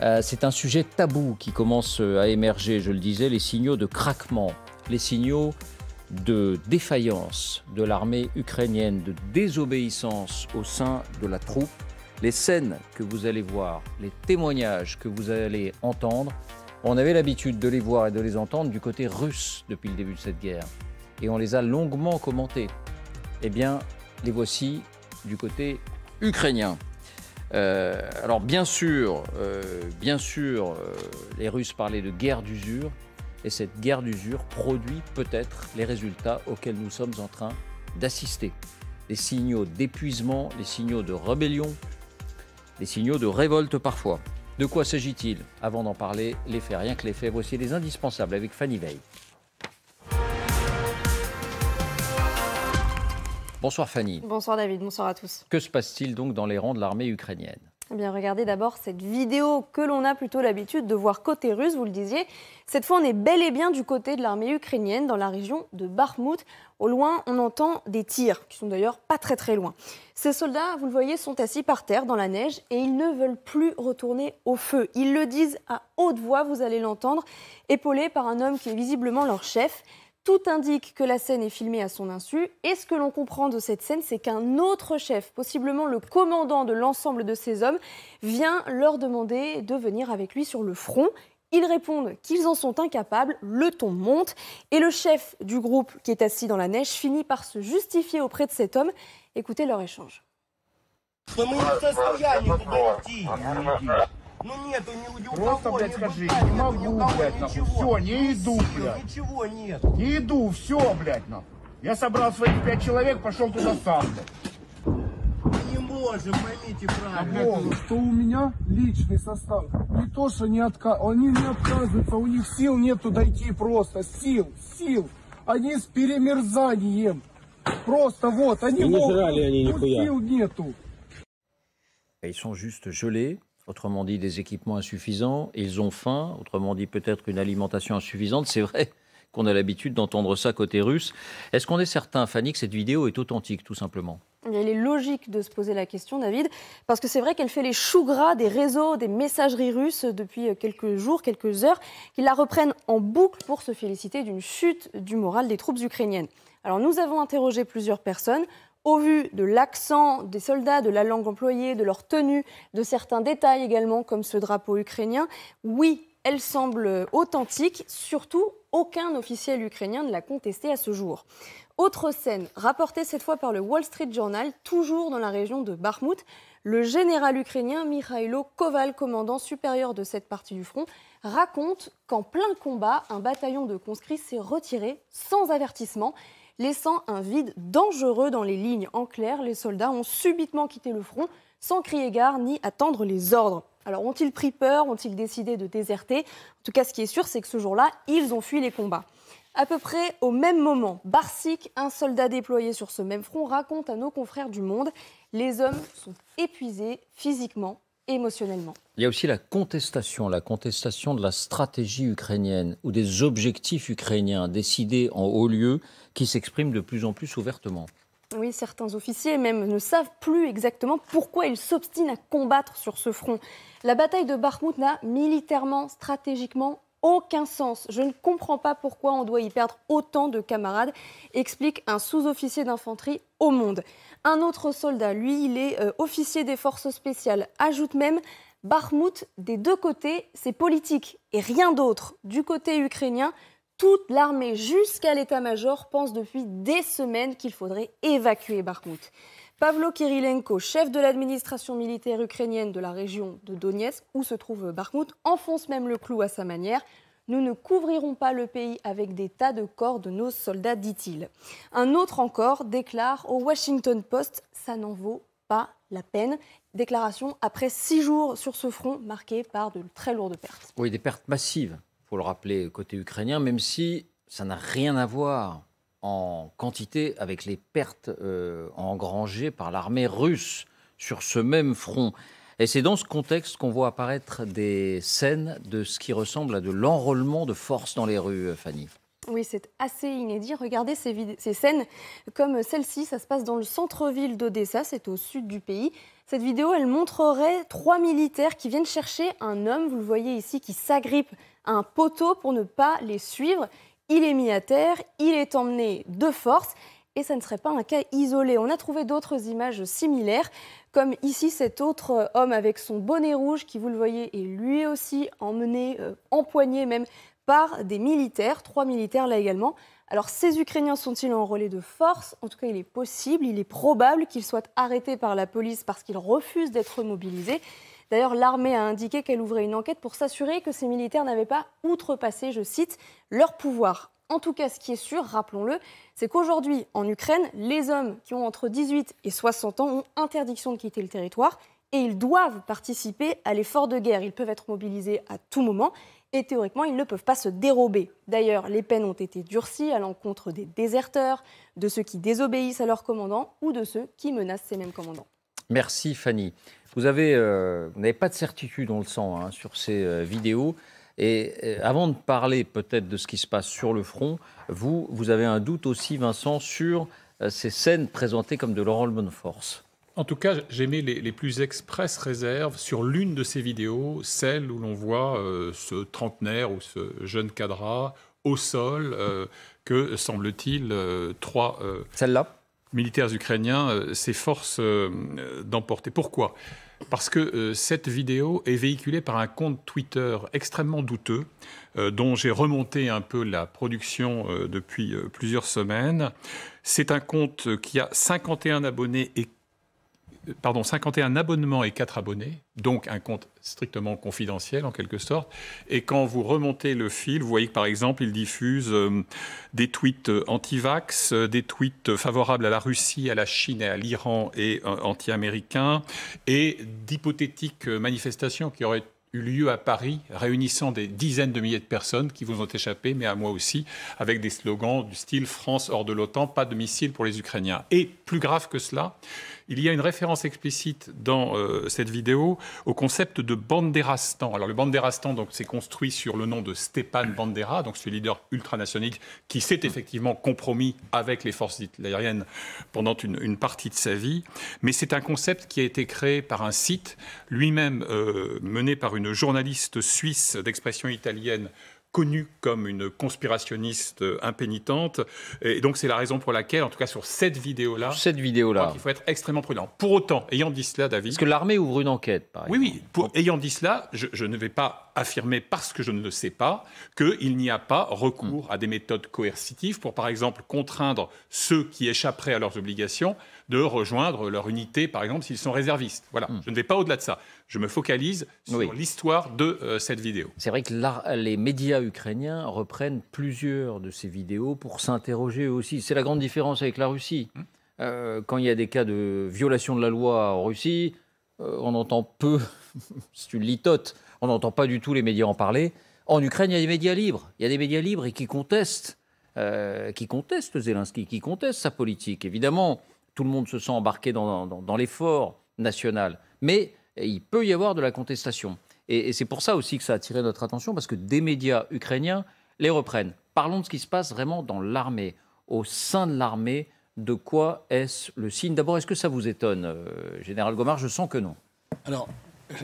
Euh, c'est un sujet tabou qui commence euh, à émerger, je le disais, les signaux de craquement, les signaux de défaillance de l'armée ukrainienne, de désobéissance au sein de la troupe. Les scènes que vous allez voir, les témoignages que vous allez entendre, on avait l'habitude de les voir et de les entendre du côté russe depuis le début de cette guerre. Et on les a longuement commentés. Eh bien, les voici du côté ukrainien. Euh, alors bien sûr, euh, bien sûr, euh, les Russes parlaient de guerre d'usure, et cette guerre d'usure produit peut-être les résultats auxquels nous sommes en train d'assister. Les signaux d'épuisement, les signaux de rébellion, les signaux de révolte parfois. De quoi s'agit-il Avant d'en parler, les faits, rien que les faits, voici les indispensables avec Fanny Veil. Bonsoir Fanny. Bonsoir David, bonsoir à tous. Que se passe-t-il donc dans les rangs de l'armée ukrainienne eh bien, regardez d'abord cette vidéo que l'on a plutôt l'habitude de voir côté russe, vous le disiez. Cette fois, on est bel et bien du côté de l'armée ukrainienne, dans la région de Bakhmut. Au loin, on entend des tirs, qui sont d'ailleurs pas très très loin. Ces soldats, vous le voyez, sont assis par terre dans la neige et ils ne veulent plus retourner au feu. Ils le disent à haute voix, vous allez l'entendre, épaulés par un homme qui est visiblement leur chef. Tout indique que la scène est filmée à son insu et ce que l'on comprend de cette scène, c'est qu'un autre chef, possiblement le commandant de l'ensemble de ces hommes, vient leur demander de venir avec lui sur le front. Ils répondent qu'ils en sont incapables, le ton monte et le chef du groupe qui est assis dans la neige finit par se justifier auprès de cet homme. Écoutez leur échange. Ну нету ни, ни Просто, кого, блядь, ни скажи, быта, не нету, ни могу, кого блядь, нахуй. Все, не иду, сил, блядь. Ничего нет. Не иду, все, блядь, нахуй. Я собрал своих пять человек, пошел туда сам, блядь. Мы не можем, поймите а, правильно. Вот, что у меня личный состав. Не то, что не отка... они не отказываются, у них сил нету дойти просто. Сил, сил. Они с перемерзанием. Просто вот, они Не могут. нажрали они Вот нихуя. Сил нету. Ils sont juste gelés. autrement dit des équipements insuffisants, ils ont faim, autrement dit peut-être une alimentation insuffisante, c'est vrai qu'on a l'habitude d'entendre ça côté russe. Est-ce qu'on est certain, Fanny, que cette vidéo est authentique, tout simplement il est logique de se poser la question, David, parce que c'est vrai qu'elle fait les choux gras des réseaux, des messageries russes depuis euh, quelques jours, quelques heures, qu'ils la reprennent en boucle pour se féliciter d'une chute du moral des troupes ukrainiennes. Alors nous avons interrogé plusieurs personnes, au vu de l'accent des soldats, de la langue employée, de leur tenue, de certains détails également, comme ce drapeau ukrainien, oui, elle semble authentique, surtout aucun officiel ukrainien ne l'a contesté à ce jour. Autre scène, rapportée cette fois par le Wall Street Journal, toujours dans la région de Bakhmut, le général ukrainien Mikhailo Koval, commandant supérieur de cette partie du front, raconte qu'en plein combat, un bataillon de conscrits s'est retiré sans avertissement laissant un vide dangereux dans les lignes. En clair, les soldats ont subitement quitté le front sans crier gare ni attendre les ordres. Alors ont-ils pris peur Ont-ils décidé de déserter En tout cas, ce qui est sûr, c'est que ce jour-là, ils ont fui les combats. À peu près au même moment, Barsik, un soldat déployé sur ce même front, raconte à nos confrères du Monde Les hommes sont épuisés physiquement, il y a aussi la contestation, la contestation de la stratégie ukrainienne ou des objectifs ukrainiens décidés en haut lieu qui s'expriment de plus en plus ouvertement. Oui, certains officiers même ne savent plus exactement pourquoi ils s'obstinent à combattre sur ce front. La bataille de Bakhmut n'a militairement, stratégiquement aucun sens. Je ne comprends pas pourquoi on doit y perdre autant de camarades, explique un sous-officier d'infanterie au monde. Un autre soldat, lui, il est euh, officier des forces spéciales, ajoute même Barmout, des deux côtés, c'est politique et rien d'autre. Du côté ukrainien, toute l'armée jusqu'à l'état-major pense depuis des semaines qu'il faudrait évacuer Barmout. Pavlo Kirilenko, chef de l'administration militaire ukrainienne de la région de Donetsk, où se trouve Bakhmut, enfonce même le clou à sa manière. Nous ne couvrirons pas le pays avec des tas de corps de nos soldats, dit-il. Un autre encore déclare au Washington Post Ça n'en vaut pas la peine. Déclaration après six jours sur ce front marqué par de très lourdes pertes. Oui, des pertes massives, il faut le rappeler, côté ukrainien, même si ça n'a rien à voir en quantité avec les pertes euh, engrangées par l'armée russe sur ce même front. Et c'est dans ce contexte qu'on voit apparaître des scènes de ce qui ressemble à de l'enrôlement de forces dans les rues, Fanny. Oui, c'est assez inédit. Regardez ces, ces scènes comme celle-ci. Ça se passe dans le centre-ville d'Odessa, c'est au sud du pays. Cette vidéo, elle montrerait trois militaires qui viennent chercher un homme, vous le voyez ici, qui s'agrippe à un poteau pour ne pas les suivre il est mis à terre, il est emmené de force et ça ne serait pas un cas isolé. On a trouvé d'autres images similaires, comme ici cet autre euh, homme avec son bonnet rouge qui, vous le voyez, est lui aussi emmené, euh, empoigné même par des militaires, trois militaires là également. Alors ces Ukrainiens sont-ils en relais de force En tout cas, il est possible, il est probable qu'ils soient arrêtés par la police parce qu'ils refusent d'être mobilisés. D'ailleurs, l'armée a indiqué qu'elle ouvrait une enquête pour s'assurer que ces militaires n'avaient pas outrepassé, je cite, leur pouvoir. En tout cas, ce qui est sûr, rappelons-le, c'est qu'aujourd'hui, en Ukraine, les hommes qui ont entre 18 et 60 ans ont interdiction de quitter le territoire et ils doivent participer à l'effort de guerre. Ils peuvent être mobilisés à tout moment et théoriquement, ils ne peuvent pas se dérober. D'ailleurs, les peines ont été durcies à l'encontre des déserteurs, de ceux qui désobéissent à leurs commandants ou de ceux qui menacent ces mêmes commandants. Merci Fanny. Euh, vous n'avez pas de certitude, on le sent, hein, sur ces euh, vidéos. Et euh, avant de parler peut-être de ce qui se passe sur le front, vous, vous avez un doute aussi, Vincent, sur ces scènes présentées comme de Laurent de force. En tout cas, j'ai mis les, plus express réserves sur l'une de ces vidéos, celle où l'on voit ce trentenaire ou ce jeune cadra au sol, que semble-t-il, trois. Celle-là militaires ukrainiens euh, s'efforcent euh, d'emporter. Pourquoi parce que euh, cette vidéo est véhiculée par un compte Twitter extrêmement douteux, dont j'ai remonté un peu la production depuis plusieurs semaines. C'est un compte qui a 51 abonnés et pardon, 51 abonnements et 4 abonnés, donc un compte strictement confidentiel en quelque sorte. Et quand vous remontez le fil, vous voyez que par exemple, il diffuse euh, des tweets euh, anti-vax, euh, des tweets favorables à la Russie, à la Chine et à l'Iran et anti-américains, et d'hypothétiques manifestations qui auraient eu lieu à Paris, réunissant des dizaines de milliers de personnes qui vous ont échappé, mais à moi aussi, avec des slogans du style France hors de l'OTAN, pas de missiles pour les Ukrainiens. Et plus grave que cela, il y a une référence explicite dans euh, cette vidéo au concept de Banderastan. Alors le Banderastan, donc, s'est construit sur le nom de Stéphane Bandera, donc ce leader ultranationaliste qui s'est effectivement compromis avec les forces hitlériennes pendant une, partie de sa vie. Mais c'est un concept qui a été créé par un site, lui-même euh, mené par une journaliste suisse d'expression italienne connue comme une conspirationniste impénitente. Et donc, c'est la raison pour laquelle, en tout cas sur cette vidéo-là, vidéo il faut être extrêmement prudent. Pour autant, ayant dit cela, David, parce que l'armée ouvre une enquête, par exemple. Oui, oui. ayant dit cela, je, je, ne vais pas affirmer parce que je ne le sais pas qu'il n'y a pas recours hmm. à des méthodes coercitives pour, par exemple, contraindre ceux qui échapperaient à leurs obligations de rejoindre leur unité, par exemple, s'ils sont réservistes. Voilà, hmm. je ne vais pas au-delà de ça. Je me focalise sur l'histoire de euh, cette vidéo. C'est vrai que les médias ukrainiens reprennent plusieurs de ces vidéos pour s'interroger aussi. C'est la grande différence avec la Russie. Hmm. Euh, quand il y a des cas de violation de la loi en Russie, euh, on entend peu, c'est une litote, on n'entend pas du tout les médias en parler. En Ukraine, il y a des médias libres. Il y a des médias libres et qui contestent, qui contestent Zelensky, qui contestent sa politique. Évidemment, tout le monde se sent embarqué dans, l'effort national. Mais il peut y avoir de la contestation. Et, c'est pour ça aussi que ça a attiré notre attention, parce que des médias ukrainiens les reprennent. Parlons de ce qui se passe vraiment dans l'armée, au sein de l'armée. De quoi est-ce le signe D'abord, est-ce que ça vous étonne, euh, Général Gomard Je sens que non. Alors,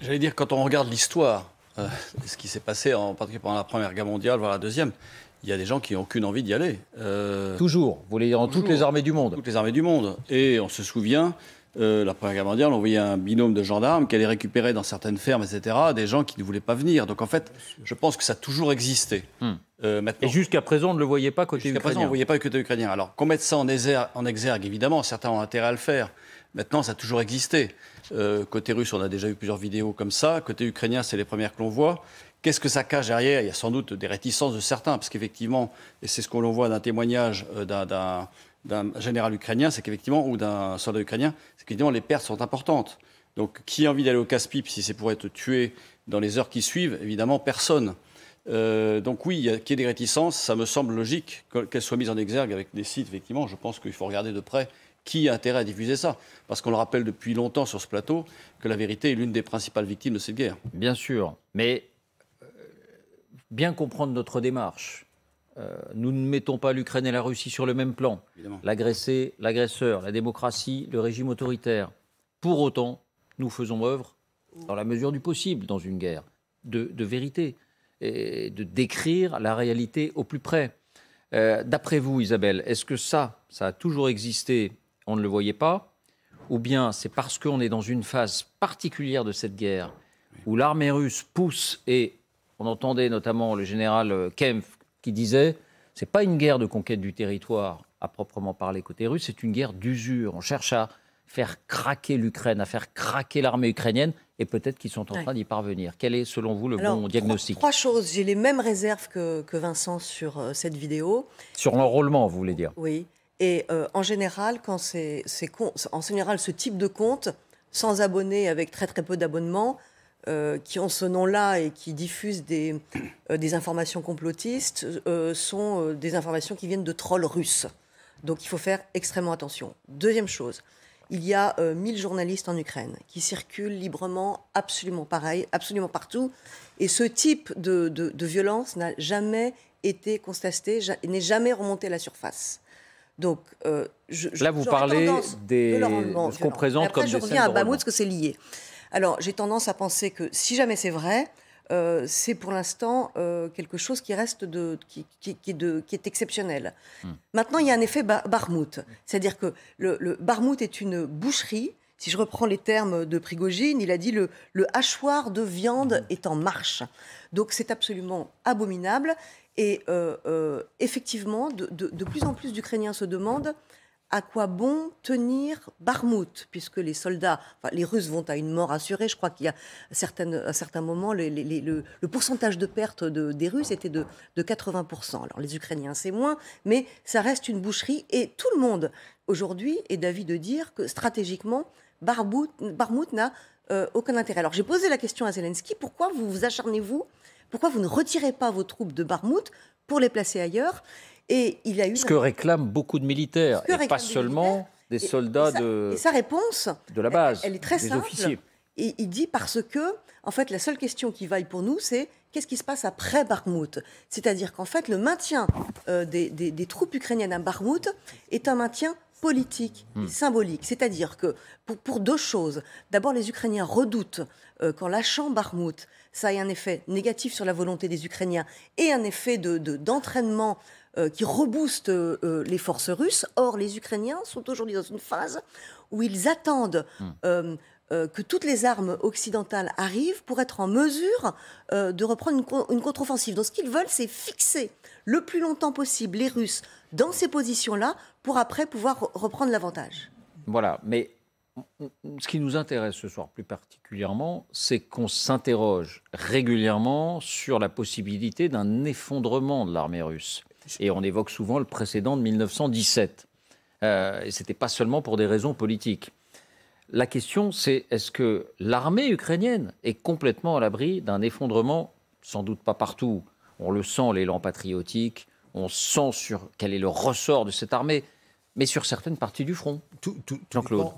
j'allais dire, quand on regarde l'histoire, euh, ce qui s'est passé en particulier pendant la Première Guerre mondiale, voire la Deuxième, il y a des gens qui n'ont aucune envie d'y aller. Euh, toujours, vous voulez dire dans toutes les armées du monde Toutes les armées du monde. Et on se souvient, euh, la Première Guerre mondiale, on voyait un binôme de gendarmes qui allait récupérer dans certaines fermes, etc., des gens qui ne voulaient pas venir. Donc en fait, je pense que ça a toujours existé. Hmm. Euh, et jusqu'à présent, on ne le voyait pas côté jusqu'à ukrainien. Présent, on ne voyait pas côté ukrainien. Alors qu'on mette ça en, en exergue, évidemment, certains ont intérêt à le faire. Maintenant, ça a toujours existé. côté russe, on a déjà eu plusieurs vidéos comme ça. Côté ukrainien, c'est les premières que l'on voit. Qu'est-ce que ça cache derrière Il y a sans doute des réticences de certains, parce qu'effectivement, et c'est ce qu'on voit d'un témoignage euh, d'un général ukrainien, c'est qu'effectivement, ou d'un soldat ukrainien, c'est qu'évidemment les pertes sont importantes. Donc qui a envie d'aller au casse-pipe si c'est pour être tué dans les heures qui suivent Évidemment, personne. Euh, donc oui, qu'il y ait des réticences, ça me semble logique qu'elles soient mises en exergue avec des sites, effectivement. Je pense qu'il faut regarder de près qui a intérêt à diffuser ça Parce qu'on le rappelle depuis longtemps sur ce plateau que la vérité est l'une des principales victimes de cette guerre. Bien sûr, mais bien comprendre notre démarche. Euh, nous ne mettons pas l'Ukraine et la Russie sur le même plan. L'agressé, l'agresseur, la démocratie, le régime autoritaire. Pour autant, nous faisons œuvre, dans la mesure du possible, dans une guerre, de, vérité et de décrire la réalité au plus près. Euh, d'après vous, Isabelle, est-ce que ça, ça a toujours existé, on ne le voyait pas, ou bien c'est parce qu'on est dans une phase particulière de cette guerre où l'armée russe pousse et on entendait notamment le général euh, Kempf qui disait Ce n'est pas une guerre de conquête du territoire à proprement parler côté russe, c'est une guerre d'usure. On cherche à faire craquer l'Ukraine, à faire craquer l'armée ukrainienne, et peut-être qu'ils sont en train d'y parvenir. Quel est, selon vous, le bon diagnostic trois, choses. J'ai les mêmes réserves que, Vincent sur euh, cette vidéo. Sur l'enrôlement, vous voulez dire Oui. Et euh, en général, quand c'est, en général, ce type de compte, sans abonnés, avec très très peu d'abonnements, euh, qui ont ce nom-là et qui diffusent des, euh, informations complotistes euh, sont des informations qui viennent de trolls russes. Donc il faut faire extrêmement attention. Deuxième chose, il y a 1000 journalistes en Ukraine qui circulent librement, absolument pareil, absolument partout. Et ce type de, violence n'a jamais été constaté, n'est jamais remonté à la surface. Donc, je, Là, vous parlez des... de ce qu'on présente après, comme je des reviens à Bamoud parce que c'est lié. Alors, j'ai tendance à penser que si jamais c'est vrai, euh, c'est pour l'instant euh, quelque chose qui reste qui, est exceptionnel. Hmm. Maintenant, il y a un effet bar C'est-à-dire que le, le est une boucherie. Si je reprends les termes de Prigogine, il a dit le, le hachoir de viande hmm. est en marche. Donc c'est absolument abominable. Et euh, effectivement, de, plus en plus d'Ukrainiens se demandent à quoi bon tenir Barmout, puisque les soldats, les Russes vont à une mort assurée. Je crois qu'il y a certaines, à certains moments, le, pourcentage de pertes des Russes était de, 80%. Alors les Ukrainiens, c'est moins, mais ça reste une boucherie. Et tout le monde, aujourd'hui, est d'avis de dire que stratégiquement, Barmout, n'a euh, aucun intérêt. Alors j'ai posé la question à Zelensky, pourquoi vous vous acharnez-vous pourquoi vous ne retirez pas vos troupes de Barmouth pour les placer ailleurs Et il a eu. Ce que réclament beaucoup de militaires, et pas seulement des, soldats de. sa réponse. la base. Elle, est très simple. il dit parce que, en fait, la seule question qui vaille pour nous, c'est qu'est-ce qui se passe après Barmouth C'est-à-dire qu'en fait, le maintien euh, des, troupes ukrainiennes à Barmouth est un maintien politique hmm. symbolique. C'est-à-dire que, pour, deux choses, d'abord, les Ukrainiens redoutent euh, qu'en lâchant Barmouth, ça a un effet négatif sur la volonté des Ukrainiens et un effet d'entraînement euh, qui rebooste euh, euh, les forces russes. Or, les Ukrainiens sont aujourd'hui dans une phase où ils attendent hmm. que toutes les armes occidentales arrivent pour être en mesure de reprendre une, une contre-offensive. Donc, ce qu'ils veulent, c'est fixer le plus longtemps possible les Russes dans ces positions-là pour après pouvoir reprendre l'avantage. Voilà, mais ce qui nous intéresse ce soir plus particulièrement, c'est qu'on s'interroge régulièrement sur la possibilité d'un effondrement de l'armée russe. Et on évoque souvent le précédent de 1917. Euh, et ce n'était pas seulement pour des raisons politiques. La question, c'est est-ce que l'armée ukrainienne est complètement à l'abri d'un effondrement Sans doute pas partout. On le sent, l'élan patriotique, on sent sur quel est le ressort de cette armée mais sur certaines parties du front. Tout, tout,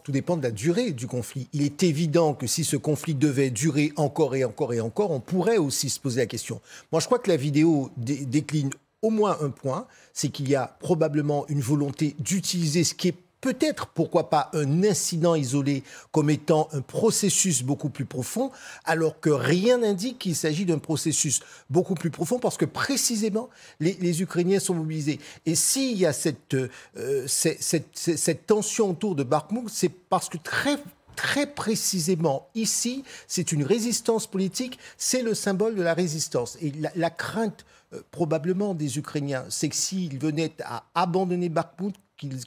dépend, de la durée du conflit. Il est évident que si ce conflit devait durer encore et encore et encore, on pourrait aussi se poser la question. Moi, je crois que la vidéo décline au moins un point, c'est qu'il y a probablement une volonté d'utiliser ce qui est peut-être, pourquoi pas, un incident isolé comme étant un processus beaucoup plus profond, alors que rien n'indique qu'il s'agit d'un processus beaucoup plus profond, parce que précisément, les, Ukrainiens sont mobilisés. Et s'il y a cette, euh, tension autour de Bakhmut, c'est parce que très précisément ici, c'est une résistance politique, c'est le symbole de la résistance. Et la, crainte euh, probablement des Ukrainiens, c'est que s'ils venaient à abandonner Bakhmut,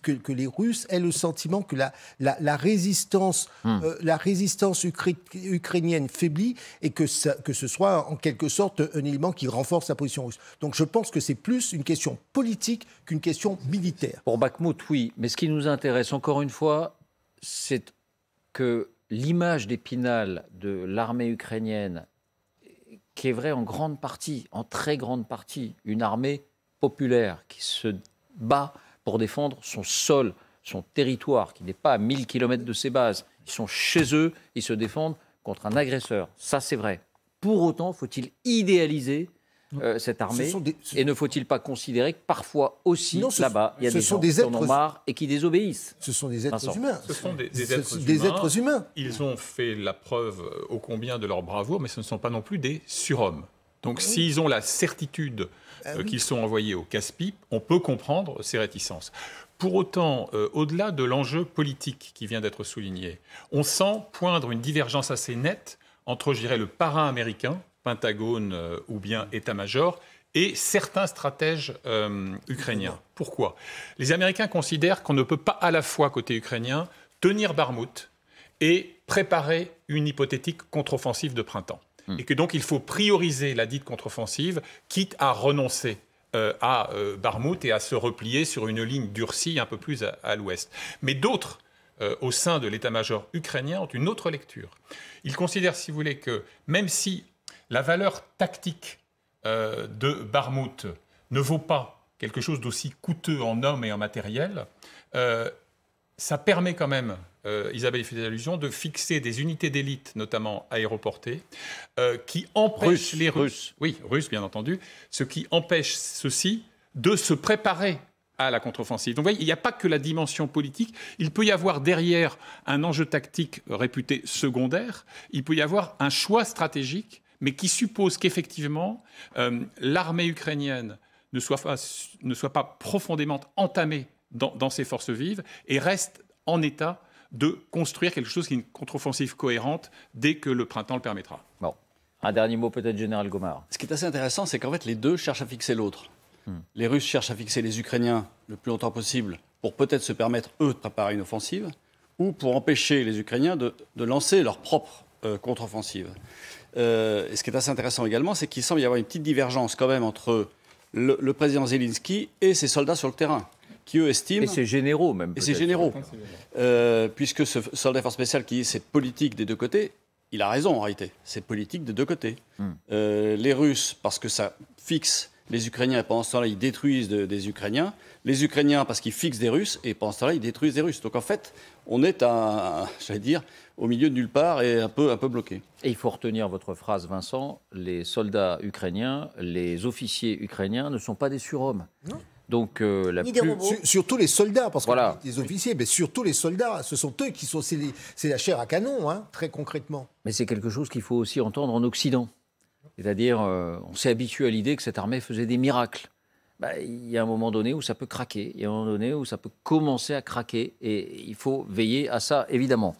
que, les Russes aient le sentiment que la, la, résistance, la résistance hmm. euh, ukrainienne faiblit et que, que ce soit en quelque sorte un élément qui renforce la position russe. Donc je pense que c'est plus une question politique qu'une question militaire. Pour Bakhmut, oui, mais ce qui nous intéresse encore une fois, c'est que l'image d'Épinal de l'armée ukrainienne, qui est vraie en grande partie, en très grande partie, une armée populaire qui se bat pour défendre son sol, son territoire, qui n'est pas à 1000 km de ses bases. Ils sont chez eux, ils se défendent contre un agresseur. Ça, c'est vrai. Pour autant, faut-il idéaliser euh, cette armée Et ne faut-il pas considérer que parfois aussi, là-bas, il y a des gens qui en ont marre et qui désobéissent Ce sont des êtres humains. Ce sont des, Ils ont fait la preuve ô euh, combien de leur bravoure, mais ce ne sont pas non plus des surhommes. Donc s'ils ont la certitude euh, bah qu'ils sont envoyés au casse-pipe, on peut comprendre ces réticences. Pour autant, euh, au-delà de l'enjeu politique qui vient d'être souligné, on sent poindre une divergence assez nette entre, je dirais, le parrain américain, Pentagone euh, ou bien État-major, et certains stratèges ukrainiens. Pourquoi Les Américains considèrent qu'on ne peut pas à la fois, côté ukrainien, tenir Barmout et préparer une hypothétique contre-offensive de printemps. Hmm. et que donc il faut prioriser la dite contre-offensive, quitte à renoncer euh, à euh, Barmouth et à se replier sur une ligne durcie un peu plus à, l'ouest. Mais d'autres, euh, au sein de l'état-major ukrainien, ont une autre lecture. Ils considèrent, si vous voulez, que même si la valeur tactique de Barmouth ne vaut pas quelque chose d'aussi coûteux en hommes et en matériel, ça permet quand même euh, Isabelle fait des allusions, de fixer des unités d'élite, notamment aéroportées, euh, qui empêchent les Russes, oui, Russes bien entendu, ce qui empêche ceux-ci de se préparer à la contre-offensive. Donc vous voyez, il n'y a pas que la dimension politique, il peut y avoir derrière un enjeu tactique réputé secondaire, il peut y avoir un choix stratégique, mais qui suppose qu'effectivement euh, l'armée ukrainienne ne soit, pas, profondément entamée dans ses forces vives et reste en état de construire quelque chose qui est une contre-offensive cohérente dès que le printemps le permettra. Bon. Un dernier mot peut-être, Général Gomard. Ce qui est assez intéressant, c'est qu'en fait, les deux cherchent à fixer l'autre. Hmm. Les Russes cherchent à fixer les Ukrainiens le plus longtemps possible pour peut-être se permettre, eux, de préparer une offensive, ou pour empêcher les Ukrainiens de, lancer leur propre euh, contre-offensive. Euh, et ce qui est assez intéressant également, c'est qu'il semble y avoir une petite divergence quand même entre le président Zelensky et ses soldats sur le terrain qui eux estiment. Et c'est généraux même. Et c'est généraux. Euh, puisque ce soldat force spécial qui dit c'est politique des deux côtés, il a raison en réalité. cette politique des deux côtés. Hmm. Euh, les Russes, parce que ça fixe les Ukrainiens, et pendant ce temps-là, ils détruisent des Ukrainiens. Les Ukrainiens, parce qu'ils fixent des Russes, et pendant ce temps-là, ils détruisent des Russes. Donc en fait, on est, à, j'allais dire, au milieu de nulle part et un peu, un peu bloqué. Et il faut retenir votre phrase, Vincent les soldats ukrainiens, les officiers ukrainiens ne sont pas des surhommes. Non. Donc, euh, surtout les soldats, parce que voilà. les officiers, mais surtout les soldats, ce sont eux qui sont. C'est la chair à canon, hein, très concrètement. Mais c'est quelque chose qu'il faut aussi entendre en Occident. C'est-à-dire, euh, on s'est habitué à l'idée que cette armée faisait des miracles. Bah, il y a un moment donné où ça peut craquer, il y a un moment donné où ça peut commencer à craquer, et il faut veiller à ça, évidemment.